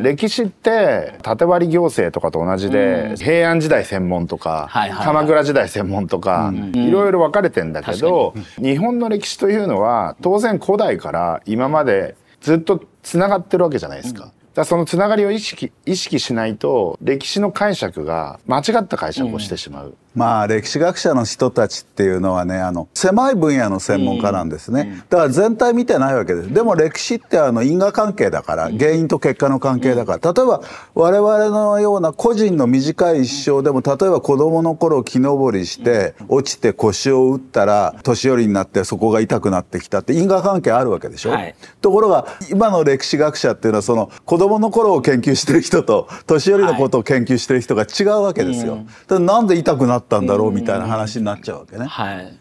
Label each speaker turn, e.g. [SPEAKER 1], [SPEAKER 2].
[SPEAKER 1] 歴史って縦割り行政とかと同じで、平安時代専門とか、鎌倉時代専門とか、いろいろ分かれてんだけど、日本の歴史というのは当然古代から今までずっとつながってるわけじゃないですか。だそのつながりを意識意識しないと歴史の解釈が間違った解釈をしてしまう、うん、
[SPEAKER 2] まあ歴史学者の人たちっていうのはねあの狭い分野の専門家なんですね、うん、だから全体見てないわけですでも歴史ってあの因果関係だから原因と結果の関係だから、うん、例えば我々のような個人の短い一生でも例えば子供の頃木登りして落ちて腰を打ったら年寄りになってそこが痛くなってきたって因果関係あるわけでしょ、はい、ところが今の歴史学者っていうのはその子供の頃を研究してる人と年寄りのことを研究してる人が違うわけですよ。なんで痛くなったんだろうみたいな話になっちゃうわけね。